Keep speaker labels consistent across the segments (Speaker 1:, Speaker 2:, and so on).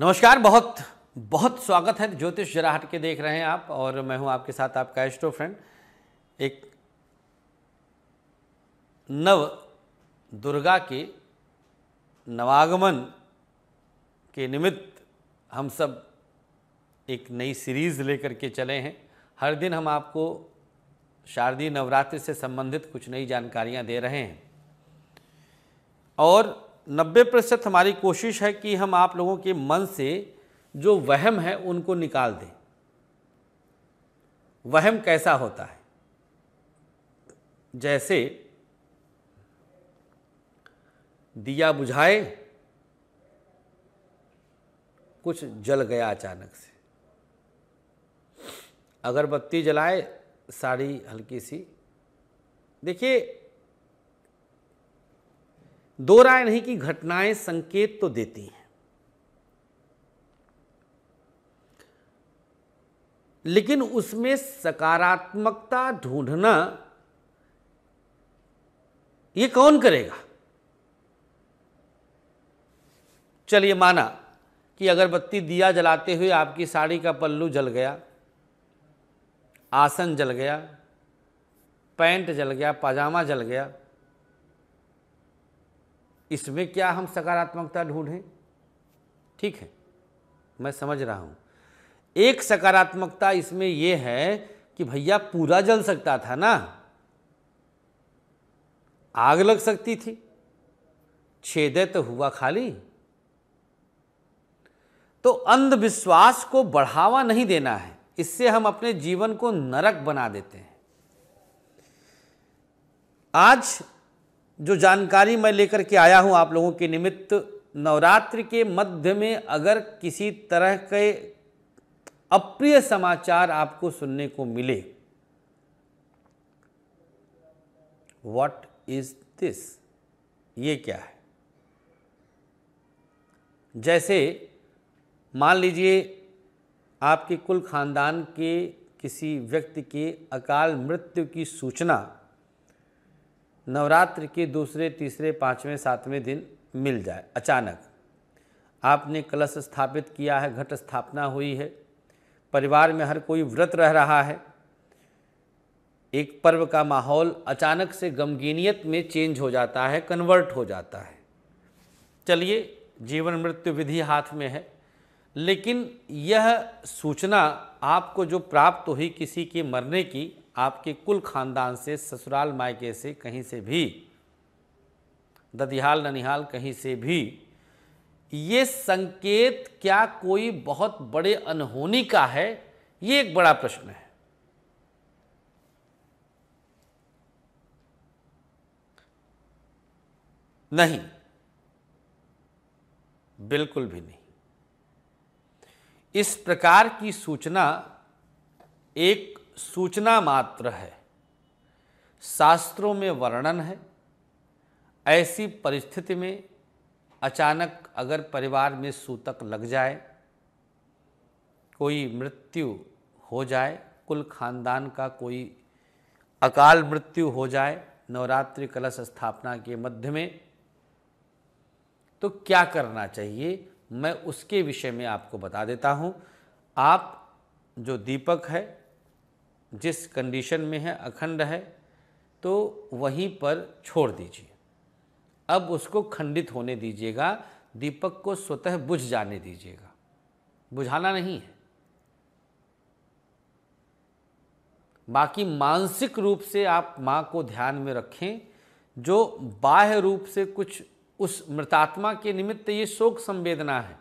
Speaker 1: नमस्कार बहुत बहुत स्वागत है ज्योतिष जराहट के देख रहे हैं आप और मैं हूं आपके साथ आपका एस्ट्रो फ्रेंड एक नव दुर्गा के नवागमन के निमित्त हम सब एक नई सीरीज़ लेकर के चले हैं हर दिन हम आपको शारदीय नवरात्रि से संबंधित कुछ नई जानकारियां दे रहे हैं और नब्बे प्रतिशत हमारी कोशिश है कि हम आप लोगों के मन से जो वहम है उनको निकाल दें वहम कैसा होता है जैसे दिया बुझाए कुछ जल गया अचानक से अगरबत्ती जलाए साड़ी हल्की सी देखिए दो राय नहीं कि घटनाएं संकेत तो देती हैं लेकिन उसमें सकारात्मकता ढूंढना ये कौन करेगा चलिए माना कि अगरबत्ती दिया जलाते हुए आपकी साड़ी का पल्लू जल गया आसन जल गया पैंट जल गया पजामा जल गया इसमें क्या हम सकारात्मकता ढूंढें ठीक है मैं समझ रहा हूं एक सकारात्मकता इसमें यह है कि भैया पूरा जल सकता था ना आग लग सकती थी छेदे तो हुआ खाली तो अंधविश्वास को बढ़ावा नहीं देना है इससे हम अपने जीवन को नरक बना देते हैं आज जो जानकारी मैं लेकर के आया हूँ आप लोगों के निमित्त नवरात्र के मध्य में अगर किसी तरह के अप्रिय समाचार आपको सुनने को मिले वॉट इज दिस ये क्या है जैसे मान लीजिए आपके कुल खानदान के किसी व्यक्ति के अकाल मृत्यु की सूचना नवरात्र के दूसरे तीसरे पाँचवें सातवें दिन मिल जाए अचानक आपने कलश स्थापित किया है घट स्थापना हुई है परिवार में हर कोई व्रत रह रहा है एक पर्व का माहौल अचानक से गमगीनियत में चेंज हो जाता है कन्वर्ट हो जाता है चलिए जीवन मृत्यु विधि हाथ में है लेकिन यह सूचना आपको जो प्राप्त हुई किसी के मरने की आपके कुल खानदान से ससुराल मायके से कहीं से भी ददिहाल ननिहाल कहीं से भी ये संकेत क्या कोई बहुत बड़े अनहोनी का है ये एक बड़ा प्रश्न है नहीं बिल्कुल भी नहीं इस प्रकार की सूचना एक सूचना मात्र है शास्त्रों में वर्णन है ऐसी परिस्थिति में अचानक अगर परिवार में सूतक लग जाए कोई मृत्यु हो जाए कुल खानदान का कोई अकाल मृत्यु हो जाए नवरात्रि कलश स्थापना के मध्य में तो क्या करना चाहिए मैं उसके विषय में आपको बता देता हूँ आप जो दीपक है जिस कंडीशन में है अखंड है तो वहीं पर छोड़ दीजिए अब उसको खंडित होने दीजिएगा दीपक को स्वतः बुझ जाने दीजिएगा बुझाना नहीं है बाकी मानसिक रूप से आप माँ को ध्यान में रखें जो बाह्य रूप से कुछ उस मृतात्मा के निमित्त ये शोक संवेदना है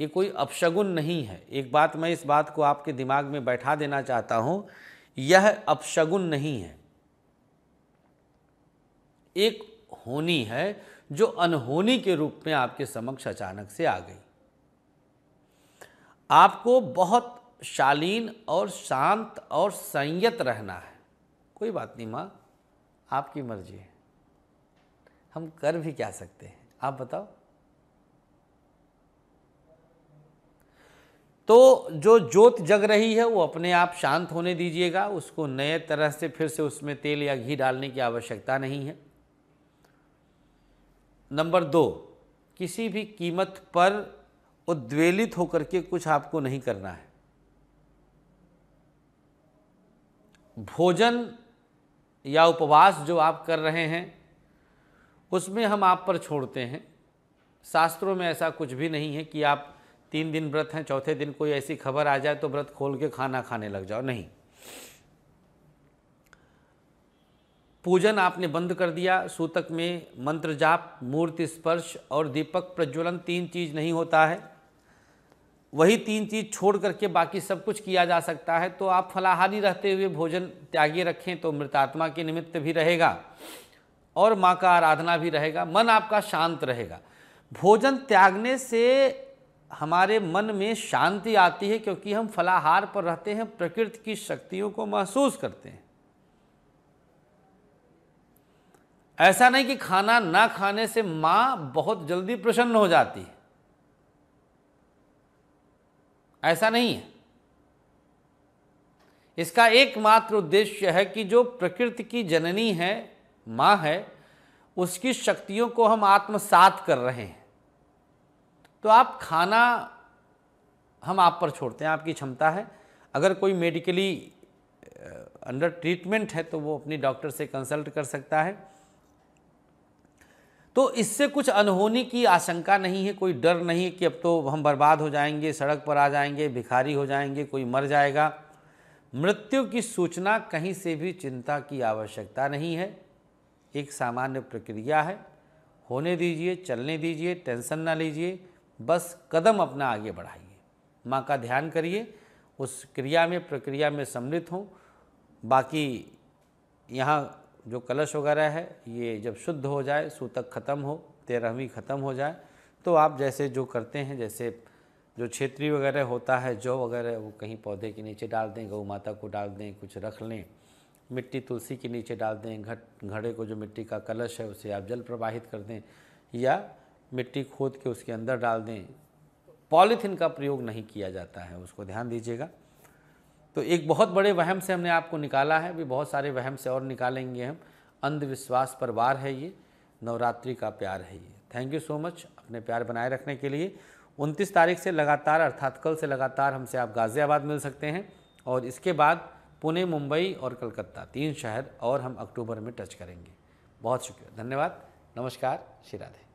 Speaker 1: ये कोई अपशगुन नहीं है एक बात मैं इस बात को आपके दिमाग में बैठा देना चाहता हूं यह अपशगुन नहीं है एक होनी है जो अनहोनी के रूप में आपके समक्ष अचानक से आ गई आपको बहुत शालीन और शांत और संयत रहना है कोई बात नहीं माँ आपकी मर्जी है हम कर भी क्या सकते हैं आप बताओ तो जो जोत जग रही है वो अपने आप शांत होने दीजिएगा उसको नए तरह से फिर से उसमें तेल या घी डालने की आवश्यकता नहीं है नंबर दो किसी भी कीमत पर उद्वेलित होकर के कुछ आपको नहीं करना है भोजन या उपवास जो आप कर रहे हैं उसमें हम आप पर छोड़ते हैं शास्त्रों में ऐसा कुछ भी नहीं है कि आप तीन दिन व्रत हैं चौथे दिन कोई ऐसी खबर आ जाए तो व्रत खोल के खाना खाने लग जाओ नहीं पूजन आपने बंद कर दिया सूतक में मंत्र जाप मूर्ति स्पर्श और दीपक प्रज्वलन तीन चीज़ नहीं होता है वही तीन चीज़ छोड़ करके बाकी सब कुछ किया जा सकता है तो आप फलाहारी रहते हुए भोजन त्यागी रखें तो मृतात्मा के निमित्त भी रहेगा और माँ का आराधना भी रहेगा मन आपका शांत रहेगा भोजन त्यागने से हमारे मन में शांति आती है क्योंकि हम फलाहार पर रहते हैं प्रकृति की शक्तियों को महसूस करते हैं ऐसा नहीं कि खाना ना खाने से माँ बहुत जल्दी प्रसन्न हो जाती है ऐसा नहीं है इसका एकमात्र उद्देश्य है कि जो प्रकृति की जननी है माँ है उसकी शक्तियों को हम आत्मसात कर रहे हैं तो आप खाना हम आप पर छोड़ते हैं आपकी क्षमता है अगर कोई मेडिकली अंडर ट्रीटमेंट है तो वो अपनी डॉक्टर से कंसल्ट कर सकता है तो इससे कुछ अनहोनी की आशंका नहीं है कोई डर नहीं कि अब तो हम बर्बाद हो जाएंगे सड़क पर आ जाएंगे भिखारी हो जाएंगे कोई मर जाएगा मृत्यु की सूचना कहीं से भी चिंता की आवश्यकता नहीं है एक सामान्य प्रक्रिया है होने दीजिए चलने दीजिए टेंशन ना लीजिए बस कदम अपना आगे बढ़ाइए माँ का ध्यान करिए उस क्रिया में प्रक्रिया में सम्मिलित हों बाकी यहाँ जो कलश वगैरह है ये जब शुद्ध हो जाए सूतक ख़त्म हो तेरहवीं ख़त्म हो जाए तो आप जैसे जो करते हैं जैसे जो क्षेत्रीय वगैरह होता है जौ वगैरह वो कहीं पौधे के नीचे डाल दें गौ माता को डाल दें कुछ रख लें मिट्टी तुलसी के नीचे डाल दें घट घड़े को जो मिट्टी का कलश है उसे आप जल प्रवाहित कर दें या मिट्टी खोद के उसके अंदर डाल दें पॉलीथिन का प्रयोग नहीं किया जाता है उसको ध्यान दीजिएगा तो एक बहुत बड़े वहम से हमने आपको निकाला है भी बहुत सारे वहम से और निकालेंगे हम अंधविश्वास पर वार है ये नवरात्रि का प्यार है ये थैंक यू सो मच अपने प्यार बनाए रखने के लिए 29 तारीख से लगातार अर्थात कल से लगातार हमसे आप गाज़ियाबाद मिल सकते हैं और इसके बाद पुणे मुंबई और कलकत्ता तीन शहर और हम अक्टूबर में टच करेंगे बहुत शुक्रिया धन्यवाद नमस्कार श्री राधे